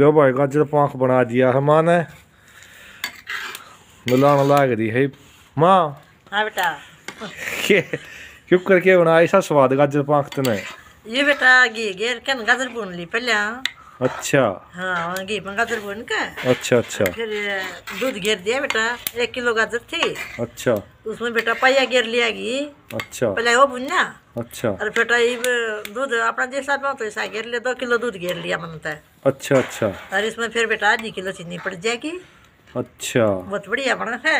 लो भाई गाजर पाख बना दिया है माँ ने मिलाना लाग दी है माँ हाँ बेटा क्यों करके बनाया ऐसा स्वाद गाजर पाख तने ये बेटा गे गेर कन गाजर बुन ली पहले हाँ। अच्छा हाँ घी में गाजर भून का अच्छा अच्छा फिर दूध घेर दिया बेटा एक किलो गाजर थी अच्छा उसमें बेटा पाया घेर लिया घी अच्छा पहले वो भूनना अच्छा और बेटा ये दूध अपना जैसा में तो ऐसा घेर लिया दो किलो दूध घेर लिया मनता है अच्छा अच्छा और इसमें फिर बेटा आधी किलो चीनी पड़ जाएगी अच्छा बहुत बढ़िया बना है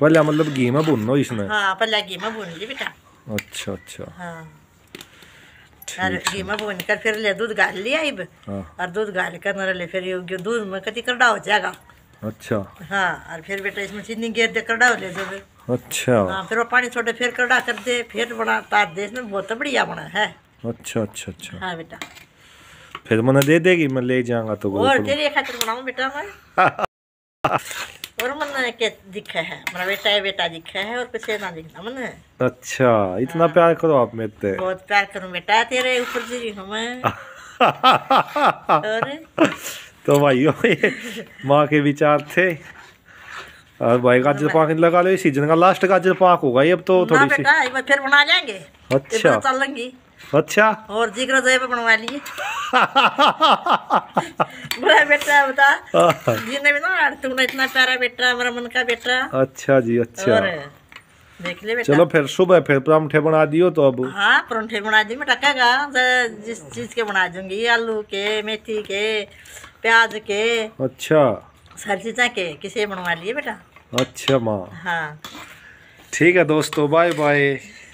पहले मतलब घी में भूनो इसमें हाँ पहले घी में भून ली बेटा अच्छा अच्छा हाँ फिर ले दूध गाल लिया हाँ। इब और दूध गाल कर नर फिर यो दूध में कति करड़ा हो जाएगा अच्छा हाँ और फिर बेटा इसमें चीनी गेर दे करड़ा ले जो अच्छा हाँ फिर वो पानी छोड़े फिर करड़ा कर दे फिर बना तार दे इसमें बहुत बढ़िया बना है अच्छा अच्छा अच्छा हाँ बेटा फिर मैंने दे देगी मैं ले जाऊंगा तो और तेरे खातिर बनाऊँ बेटा मैं के दिखे है मेरा बेटा है बेटा दिखे है और कुछ ना दिखता मन अच्छा इतना हाँ। प्यार करो आप में ते बहुत प्यार करूं बेटा तेरे ऊपर जी रही हूं मैं अरे तो भाइयों ये मां के विचार थे और भाई गाजर पाक लगा लो सीजन का लास्ट गाजर पाक होगा ये अब तो थोड़ी सी बेटा फिर बना लेंगे अच्छा चल लेंगे अच्छा और जिगर जय पे बनवा लिए हाँ। अच्छा जी अच्छा देख चलो फिर सुबह फिर परांठे बना दियो तो अब हाँ परांठे बना दी मैं टका जिस चीज के बना दूंगी आलू के मेथी के प्याज के अच्छा सारी चीजा के किसे बनवा लिए बेटा अच्छा माँ हाँ ठीक है दोस्तों बाय बाय